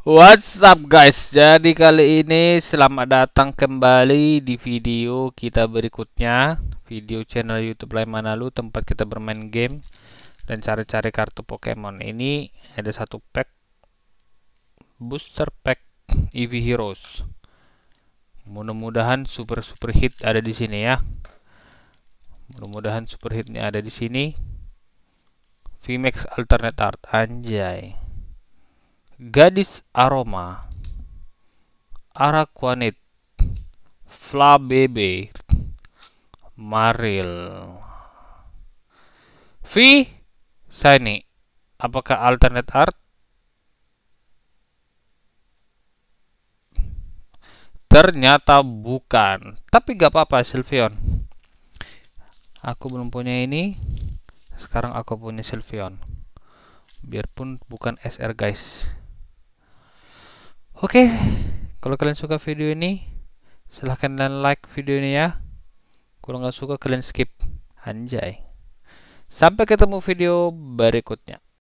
What's up guys, jadi kali ini selamat datang kembali di video kita berikutnya Video channel youtube lain mana lu tempat kita bermain game Dan cari-cari kartu pokemon ini ada satu pack Booster pack EV Heroes Mudah-mudahan super-super hit ada di sini ya Mudah-mudahan super hitnya ada di sini VMAX Alternate Art, anjay Gadis Aroma Araquanid Flabebe Maril V Sani Apakah alternate art? Ternyata bukan Tapi gak apa-apa Sylveon Aku belum punya ini Sekarang aku punya Sylveon Biarpun bukan SR guys Oke, okay, kalau kalian suka video ini, silahkan dan like video ini ya. Kalau nggak suka, kalian skip. Anjay. Sampai ketemu video berikutnya.